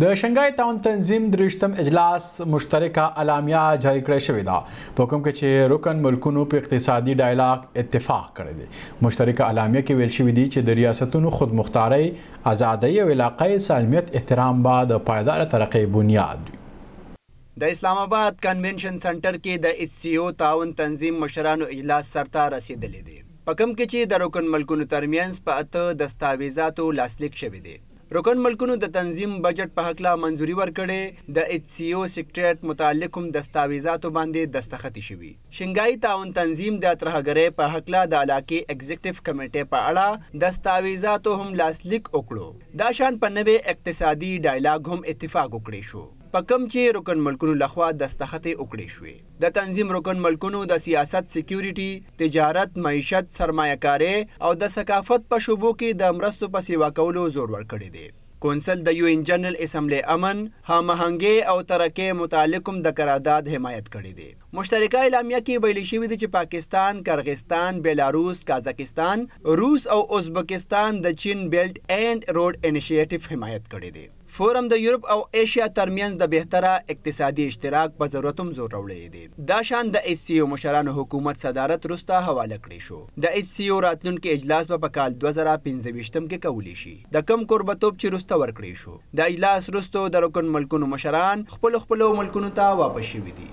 د شنګای تاون تنظیم درشتم اجلاس مشترکه اعلامیه جاری کړې شوې ده په کوم کې چې رکن ملکونو په اقتصادي ډایلاګ اتفاق کړی دی مشترکه اعلامیه کې ویل شوې دي چې د ریاستونو خود مختاري ازادۍ او علاقې سالمیت احترام به د پایدار ترقې بنیاد وي د اسلام آباد کنونشن سنټر کې د ایچ سی او تعاون تنظیم مشرانو اجلاس سرته رسیدلی دی پکم کې چې د رکن ملکونو ترمنځ په اته دستاویزاتو لاسلیک شوی دی رکن ملکونو د تنظیم بجټ په حق لا منځوري ورکړې د ایچ سی او سیکریټریټ متعلق هم دستاویزاتو باندې دستخطي شوي شنګای تعاون تنظیم د ترهګرۍ په حق لا د علاقې ایگزیکټیو کمیټې په اړه دستاویزاتو هم لاسلیک وکړو دا شان په نوې اقتصادي ډایلاګ هم اتفاق وکړی شو په کم چې رکن ملکونو لخوا دستخطې وکړې شوې د تنظیم رکن ملکونو د سیاست سکیورټي تجارت معیشت سرمایه‌کاري او د ثقافت په شوبو کې د مرستو په سیوا کولو زور ورکړی دی کونسل د یو ان جنرال اسمبلی امن هماهنګي او ترکه متعلقم د قرارداد حمایت کړی دی مشترکه اعلامیه کې ویل شوی دی چې پاکستان، قرغستان، بیلاروس، کازاکستان، روس او ازبکستان د چین بیلټ اینڈ روډ انیشیټیو حمایت کړی دی فورم د یورپ او ایشیا ترمنځ د بهتره اقتصادي اشتراک په ضرورت هم زور وړی دی دا شان د ایس سی او مشرانو حکومت صدارت وروسته حواله کړی شو د ایس سی او راتلونکي اجلاس به په کال 2025م کې کولی شي د کم قربتوب چې ته ورکړی شو د اجلاس وروسته د رکن ملکونو مشران خپل خپل ملکونو ته واپس شوي دي